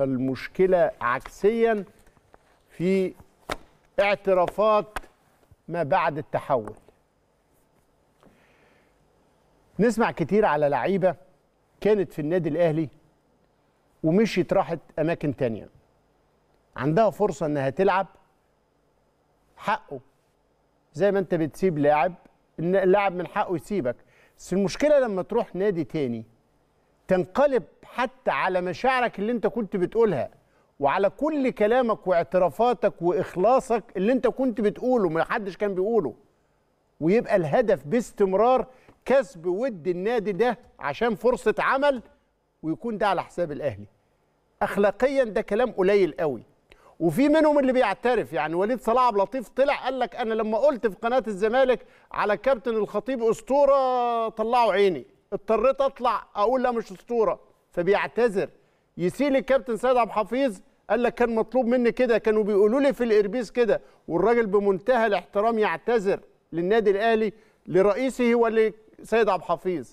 فالمشكله عكسيا في اعترافات ما بعد التحول نسمع كتير على لعيبه كانت في النادي الاهلي ومشيت راحت اماكن تانية عندها فرصه انها تلعب حقه زي ما انت بتسيب لاعب اللاعب من حقه يسيبك بس المشكله لما تروح نادي تاني تنقلب حتى على مشاعرك اللي انت كنت بتقولها وعلى كل كلامك واعترافاتك واخلاصك اللي انت كنت بتقوله ما حدش كان بيقوله ويبقى الهدف باستمرار كسب ود النادي ده عشان فرصه عمل ويكون ده على حساب الاهلي اخلاقيا ده كلام قليل قوي وفي منهم اللي بيعترف يعني وليد صلاح عبد اللطيف طلع قال لك انا لما قلت في قناه الزمالك على كابتن الخطيب اسطوره طلعوا عيني اضطريت اطلع اقول لا مش اسطوره فبيعتذر يسيل الكابتن سيد عبد الحفيظ قال لك كان مطلوب مني كده كانوا بيقولوا لي في الاربيس كده والراجل بمنتهى الاحترام يعتذر للنادي الاهلي لرئيسه ولسيد عبد الحفيظ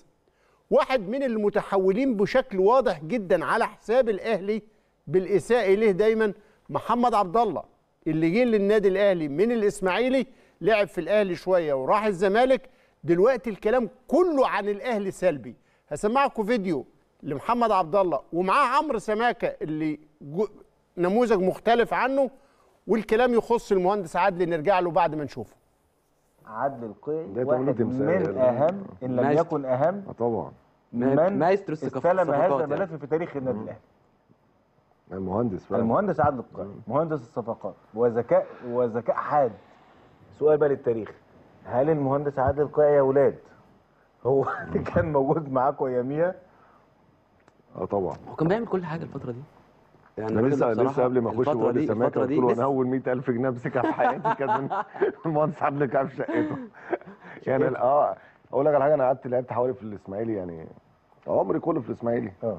واحد من المتحولين بشكل واضح جدا على حساب الاهلي بالاساءه اليه دايما محمد عبد الله اللي جه للنادي الاهلي من الاسماعيلي لعب في الاهلي شويه وراح الزمالك دلوقتي الكلام كله عن الاهلي سلبي هسمعكم فيديو لمحمد عبد الله ومعاه عمرو سماكه اللي جو نموذج مختلف عنه والكلام يخص المهندس عادل نرجع له بعد ما نشوفه عدل القيعي واحد من اهم ان لم يكن اهم آه، طبعا من استلم هذا يعني. الملف في تاريخ النادي الاهلي المهندس فعلا. المهندس عادل القيعي مهندس الصفقات وذكاء وذكاء حاد سؤال بقى للتاريخ هل المهندس عادل قاع يا ولاد هو اللي كان موجود معاكم اياميها؟ اه طبعا هو كان بيعمل كل حاجه الفتره دي يعني لسه لسه قبل ما اخش وادي سماك قلت له انا اول 100000 جنيه امسكها في حياتي كان من المهندس عادل كعب في شقته يعني اه اقول لك على حاجه انا قعدت لعبت حوالي في الاسماعيلي يعني عمري كله في الاسماعيلي اه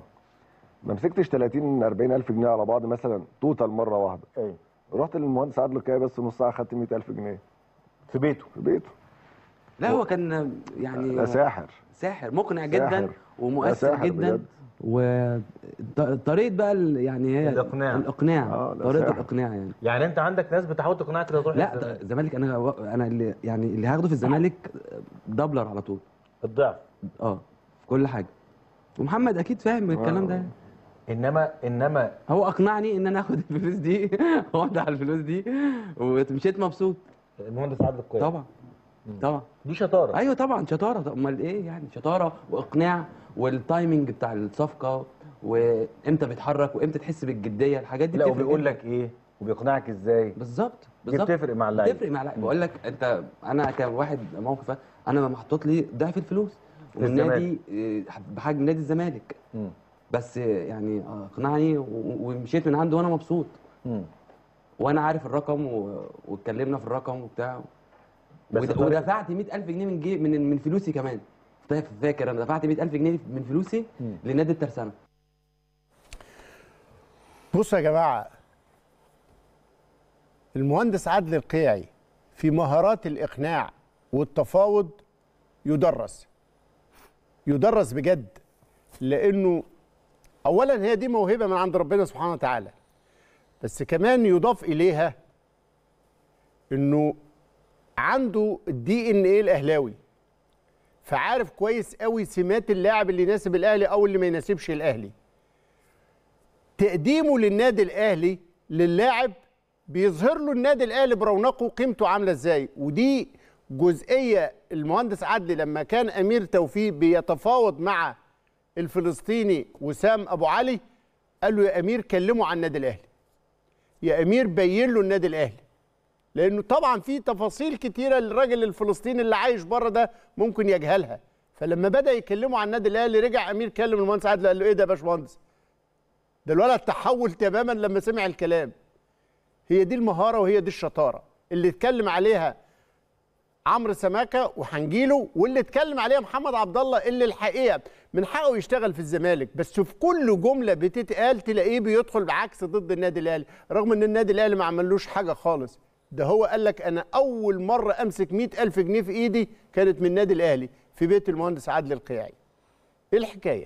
ما مسكتش 30 40000 جنيه على بعض مثلا توتال مره واحده ايوه رحت للمهندس عادل كده بس نص ساعه خدت 100000 جنيه في بيته في بيته لا هو كان يعني لا ساحر ساحر مقنع جدا ومؤثر جدا وطريقه بقى ال... يعني هي الاقناع الاقناع آه طريقه الاقناع يعني يعني انت عندك ناس بتحاول تقنعك انك تروح لا الزمالك انا انا اللي يعني اللي هاخده في الزمالك دبلر على طول الضعف اه في كل حاجه ومحمد اكيد فاهم آه. الكلام ده يعني. انما انما هو اقنعني ان انا اخد الفلوس دي واقعد على الفلوس دي ومشيت مبسوط المهندس عادل القيعي طبعا طبعا دي شطاره ايوه طبعا شطاره امال ايه يعني شطاره واقناع والتايمنج بتاع الصفقه وامتى بيتحرك وامتى تحس بالجديه الحاجات دي لا وبيقول لك ايه وبيقنعك ازاي بالظبط بالظبط بتفرق مع اللعيب بتفرق مع اللعيب بقول لك انت انا كواحد موقف انا محطوط لي ضعف الفلوس والنادي آه، بحجم نادي الزمالك بس يعني آه، اقنعني ومشيت من عنده وانا مبسوط وانا عارف الرقم و... واتكلمنا في الرقم وبتاع بس ود... طيب. ودفعت 100000 جنيه من جي... من من فلوسي كمان فاكر انا دفعت 100000 جنيه من فلوسي لنادي الترسانه بصوا يا جماعه المهندس عدل القيعي في مهارات الاقناع والتفاوض يدرس يدرس بجد لانه اولا هي دي موهبه من عند ربنا سبحانه وتعالى بس كمان يضاف اليها انه عنده الدي ان ايه الاهلاوي فعارف كويس قوي سمات اللاعب اللي يناسب الاهلي او اللي ما يناسبش الاهلي تقديمه للنادي الاهلي للاعب بيظهر له النادي الاهلي برونقه وقيمته عامله ازاي ودي جزئيه المهندس عدلي لما كان امير توفيق بيتفاوض مع الفلسطيني وسام ابو علي قال له يا امير كلمه عن النادي الاهلي يا امير بين له النادي الاهلي لانه طبعا في تفاصيل كتيره الراجل الفلسطيني اللي عايش بره ده ممكن يجهلها فلما بدا يكلمه عن النادي الاهلي رجع امير كلم المهندس عادل قال له ايه ده يا باشمهندس ده الولد تحول تماما لما سمع الكلام هي دي المهاره وهي دي الشطاره اللي اتكلم عليها عمرو سماكه وحنجيله واللي اتكلم عليها محمد عبد الله اللي الحقيقه من حقه يشتغل في الزمالك بس في كل جمله بتتقال تلاقيه بيدخل بعكس ضد النادي الاهلي رغم ان النادي الاهلي ما عملوش حاجه خالص ده هو قال لك انا اول مره امسك مئة ألف جنيه في ايدي كانت من النادي الاهلي في بيت المهندس عادل القيعي ايه الحكايه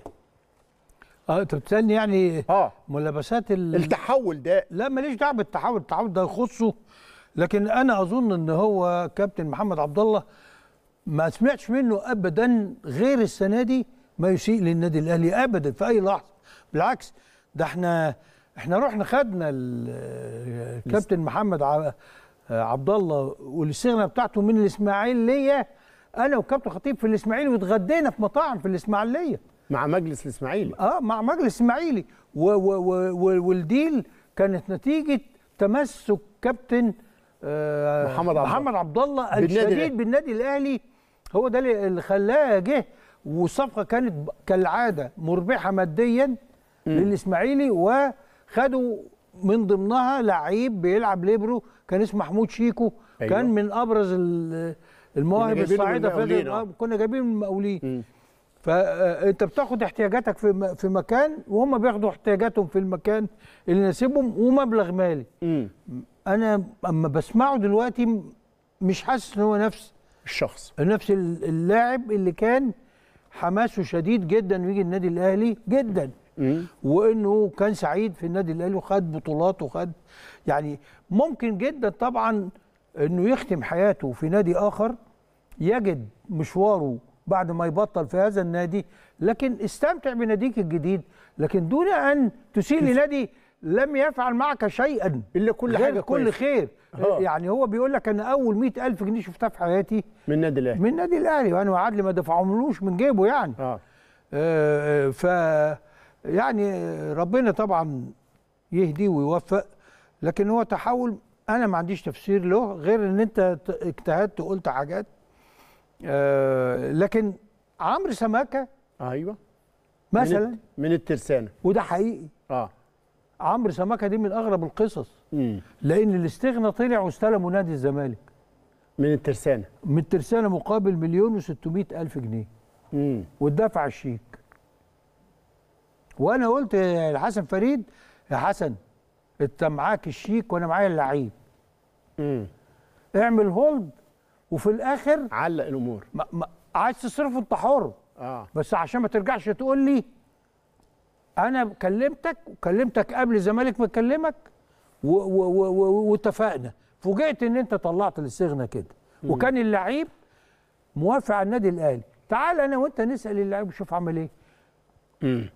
اه انت بتسالني يعني اه ملابسات ال... التحول ده لا ماليش دعوه بالتحول التحول ده يخصه لكن انا اظن ان هو كابتن محمد عبد الله ما سمعتش منه ابدا غير السنه دي ما يسيء للنادي الاهلي ابدا في اي لحظه بالعكس ده احنا احنا رحنا خدنا الكابتن آه، محمد آه، عبد الله والاستغنى بتاعته من الاسماعيليه انا وكابتن خطيب في الاسماعيلي واتغدينا في مطاعم في الاسماعيليه مع مجلس الاسماعيلي اه مع مجلس الاسماعيلي والديل كانت نتيجه تمسك كابتن آه محمد عبد الله محمد عبد الله الشديد بالنادي الاهلي هو ده اللي خلاه جه والصفقه كانت كالعاده مربحه ماديا للاسماعيلي وخدوا من ضمنها لعيب بيلعب ليبرو كان اسمه محمود شيكو أيوة. كان من ابرز المواهب الصاعده في آه. كنا جايبين المقاولين فانت آه، بتاخد احتياجاتك في في مكان وهم بياخدوا احتياجاتهم في المكان اللي يناسبهم ومبلغ مالي م. انا اما بسمعه دلوقتي مش حاسس ان هو نفس الشخص نفس اللاعب اللي كان حماسه شديد جدا ويجي النادي الاهلي جدا وانه كان سعيد في النادي الاهلي وخد بطولات وخد يعني ممكن جدا طبعا انه يختم حياته في نادي اخر يجد مشواره بعد ما يبطل في هذا النادي لكن استمتع بناديك الجديد لكن دون ان تسيء لنادي لم يفعل معك شيئا الا كل حاجه كل كويس. خير أوه. يعني هو بيقول لك انا اول 100000 جنيه شفتها في حياتي من النادي الاهلي من النادي الاهلي وانا وعدلي ما دفعهملوش من جيبه يعني اه, آه, آه، ف يعني ربنا طبعا يهدي ويوفق لكن هو تحول انا ما عنديش تفسير له غير ان انت اجتهدت وقلت حاجات آه لكن عمرو سماكه ايوه مثلا من الترسانه وده حقيقي اه عمرو سمكه دي من اغرب القصص مم. لان الاستغنى طلع واستلموا نادي الزمالك من الترسانه من الترسانه مقابل مليون و600 الف جنيه ودفع الشيك وانا قلت لحسن فريد يا حسن انت معاك الشيك وانا معايا اللعيب اعمل هولد وفي الاخر علق الامور ما ما عايز تصرفه انت حر اه بس عشان ما ترجعش تقول لي انا كلمتك وكلمتك قبل الزمالك ما يكلمك واتفقنا فوجئت ان انت طلعت الاستغنى كده وكان اللعيب موافق على النادي الاهلي تعال انا وانت نسال اللعيب نشوف عمل ايه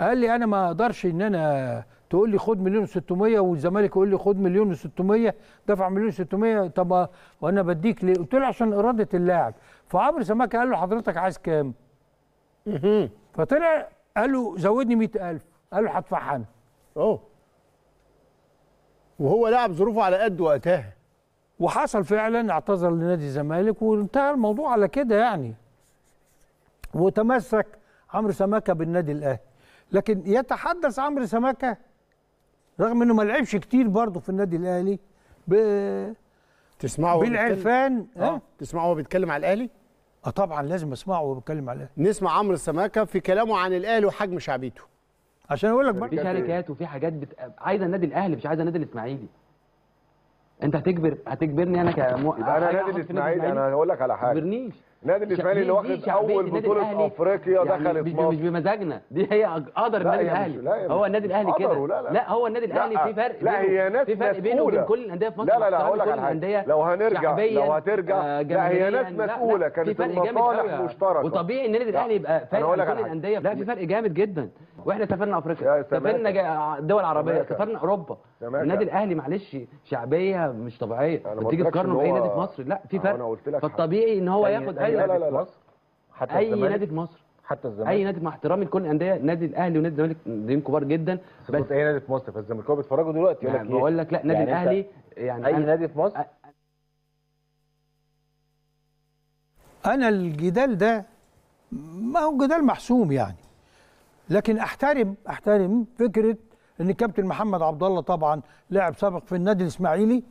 قال لي انا ما اقدرش ان انا تقول لي خد مليون و600 والزمالك يقول لي خد مليون و600 دفع مليون و600 طب وانا بديك ليه؟ قلت له عشان اراده اللاعب فعمرو سماك قال له حضرتك عايز كام؟ فطلع قال له زودني 100000 قال له هدفعها انا اه وهو لعب ظروفه على قد وقتها وحصل فعلا اعتذر لنادي الزمالك وانتهى الموضوع على كده يعني وتمسك عمرو سماكه بالنادي الاهلي لكن يتحدث عمرو سماكه رغم انه ما لعبش كتير برضه في النادي الاهلي ب تسمعه بالعرفان اه تسمعه هو بيتكلم على الاهلي اه طبعا لازم اسمعه وهو بيتكلم على الاهلي نسمع عمرو السماكه في كلامه عن الاهلي وحجم شعبيته عشان اقول لك في شركات وفي حاجات بت... عايزه النادي الاهلي مش عايزه النادي الاسماعيلي انت هتجبر هتجبرني انا كمو... يبقى انا نادي الاسماعيلي انا هقول لك على حاجه ما تجبرنيش النادي الاسماعيلي اللي واخد اول بطوله افريقيا يعني دخلت مصر مش بمزاجنا دي هي قدر النادي الاهلي هو النادي الاهلي كده لا, لا هو النادي الاهلي في فرق لا هي ناس في فرق بينه وبين كل الانديه في مصر لا لا لا هقول لك على حاجه لو هنرجع لو هترجع آه، لا هي ناس مسؤوله كانت المصالح مشتركه وطبيعي ان النادي الاهلي يبقى فارق بين الانديه لا في فرق جامد جدا واحنا سافرنا افريقيا آه، سافرنا دول عربيه سافرنا اوروبا النادي الاهلي معلش شعبيه مش طبيعيه بتيجي تقارنه باي نادي في مصر لا في آه، فرق فالطبيعي ان هو ياخد اي نادي في مصر حتى اي نادي في مصر حتى الزمالك اي نادي مع احترامي لكل الانديه نادي الاهلي ونادي الزمالك ناديين كبار جدا بس اي نادي في مصر فالزملكاويه بيتفرجوا دلوقتي يقول يعني لك يعني بقول لك لا نادي يعني الاهلي يعني اي نادي في مصر انا الجدال ده ما هو جدال محسوم يعني لكن احترم احترم فكره ان كابتن محمد عبد الله طبعا لاعب سابق في النادي الاسماعيلي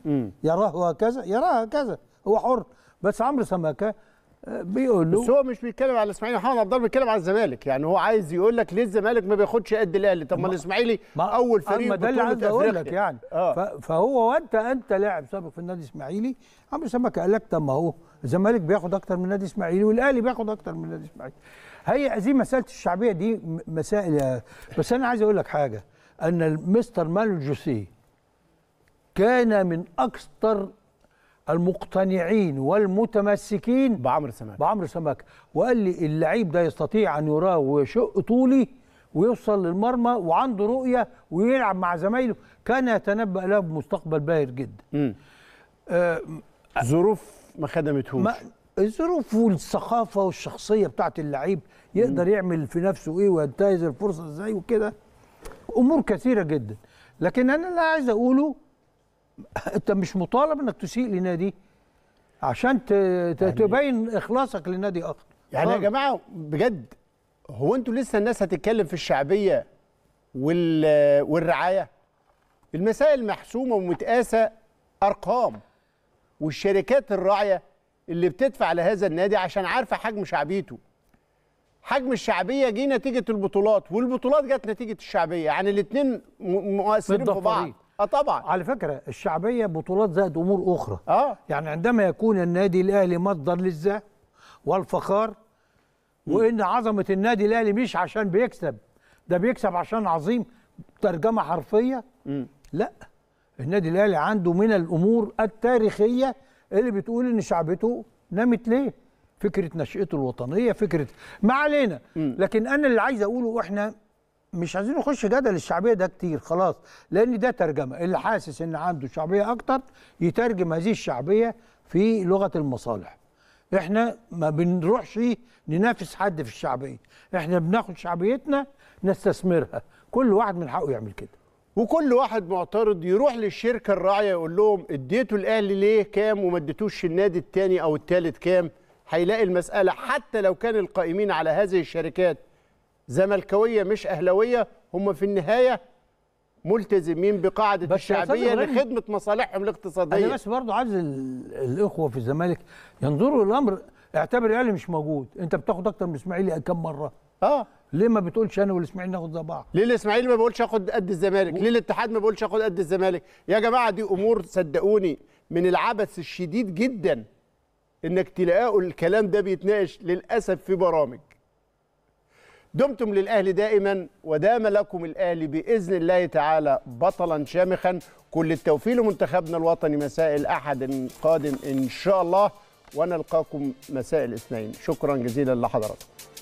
يراه هكذا يراه هكذا هو حر بس عمرو سماكه آه، بيقول له بس هو مش بيتكلم على الاسماعيلي محمد عبد الله بيتكلم على الزمالك يعني هو عايز يقول لك ليه الزمالك ما بياخدش قد الاهلي طب ما الاسماعيلي اول فريق ما ده اللي عايز اقول لك يعني آه. فهو وانت انت لاعب سابق في النادي الاسماعيلي عمرو سماكه قال لك طب ما هو الزمالك بياخد اكتر من النادي الاسماعيلي والاهلي بياخد اكتر من النادي الاسماعيلي هي دي مساله الشعبيه دي مسائل بس انا عايز اقول لك حاجه ان المستر مانو جوسيه كان من اكثر المقتنعين والمتمسكين بعمر سماك بعمر سماك وقال لي اللعيب ده يستطيع ان يراه ويشق طولي ويوصل للمرمى وعنده رؤيه ويلعب مع زمايله كان يتنبأ له بمستقبل باهر جدا. آه ظروف ما خدمتهوش الظروف والثقافه والشخصيه بتاعت اللعيب يقدر يعمل في نفسه ايه وينتهز الفرصه ازاي وكده امور كثيره جدا لكن انا اللي عايز اقوله انت مش مطالب انك تسيء لنادي عشان يعني تبين اخلاصك لنادي اخر يعني يا جماعه بجد هو انتوا لسه الناس هتتكلم في الشعبيه وال والرعايه المسائل محسومه ومتقاسه ارقام والشركات الراعيه اللي بتدفع لهذا النادي عشان عارفه حجم شعبيته حجم الشعبيه جه نتيجه البطولات والبطولات جت نتيجه الشعبيه يعني الاثنين مؤثرين في بعض اه طبعا على فكره الشعبيه بطولات زائد امور اخرى اه يعني عندما يكون النادي الاهلي مصدر للزه والفخار وان عظمه النادي الاهلي مش عشان بيكسب ده بيكسب عشان عظيم ترجمه حرفيه م. لا النادي الاهلي عنده من الامور التاريخيه اللي بتقول ان شعبته نامت ليه فكره نشأته الوطنيه فكره ما علينا لكن انا اللي عايز اقوله احنا مش عايزين نخش جدل الشعبيه ده كتير خلاص لان ده ترجمه اللي حاسس ان عنده شعبيه اكتر يترجم هذه الشعبيه في لغه المصالح احنا ما بنروحش ننافس حد في الشعبيه احنا بناخد شعبيتنا نستثمرها كل واحد من حقه يعمل كده وكل واحد معترض يروح للشركه الراعيه يقول لهم اديتوا الاهلي ليه كام وما اديتوش النادي الثاني او الثالث كام هيلاقي المساله حتى لو كان القائمين على هذه الشركات زملكاويه مش اهلاويه هم في النهايه ملتزمين بقاعده الشعبيه لخدمه مصالحهم الاقتصاديه انا بس برضه عايز الاخوه في الزمالك ينظروا الامر اعتبر الاهلي مش موجود انت بتاخد اكتر من الاسماعيلي كم مره اه ليه ما بتقولش انا والاسماعيلي ناخد زي بعض؟ ليه الاسماعيلي ما بيقولش اخد قد الزمالك؟ ليه الاتحاد ما بيقولش اخد قد الزمالك؟ يا جماعه دي امور صدقوني من العبث الشديد جدا انك تلاقوا الكلام ده بيتناقش للاسف في برامج. دمتم للاهلي دائما ودام لكم الاهلي باذن الله تعالى بطلا شامخا كل التوفيق لمنتخبنا الوطني مساء الاحد القادم ان شاء الله ونلقاكم مساء الاثنين شكرا جزيلا لحضراتكم.